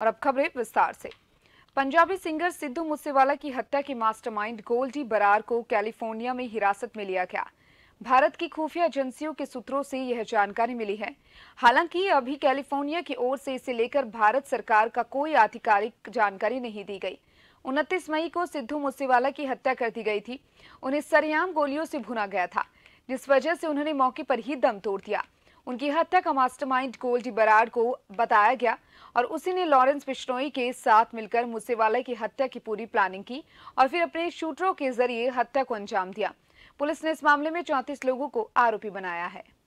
और अब खबरें विस्तार से पंजाबी सिंगर सिद्धू मूसेवाला की हत्या के मास्टरमाइंड गोल्डी बरार को कैलिफोर्निया में हिरासत में लिया गया भारत की खुफिया एजेंसियों के सूत्रों से यह जानकारी मिली है हालांकि अभी कैलिफोर्निया की ओर से इसे लेकर भारत सरकार का कोई आधिकारिक जानकारी नहीं दी गई उनतीस मई को सिद्धू मूसेवाला की हत्या कर दी गई थी उन्हें सरयाम गोलियों से भुना गया था जिस वजह से उन्होंने मौके पर ही दम तोड़ दिया उनकी हत्या का मास्टरमाइंड गोल्डी बराड को बताया गया और उसी ने लॉरेंस बिश्नोई के साथ मिलकर मुसेवाला की हत्या की पूरी प्लानिंग की और फिर अपने शूटरों के जरिए हत्या को अंजाम दिया पुलिस ने इस मामले में चौंतीस लोगों को आरोपी बनाया है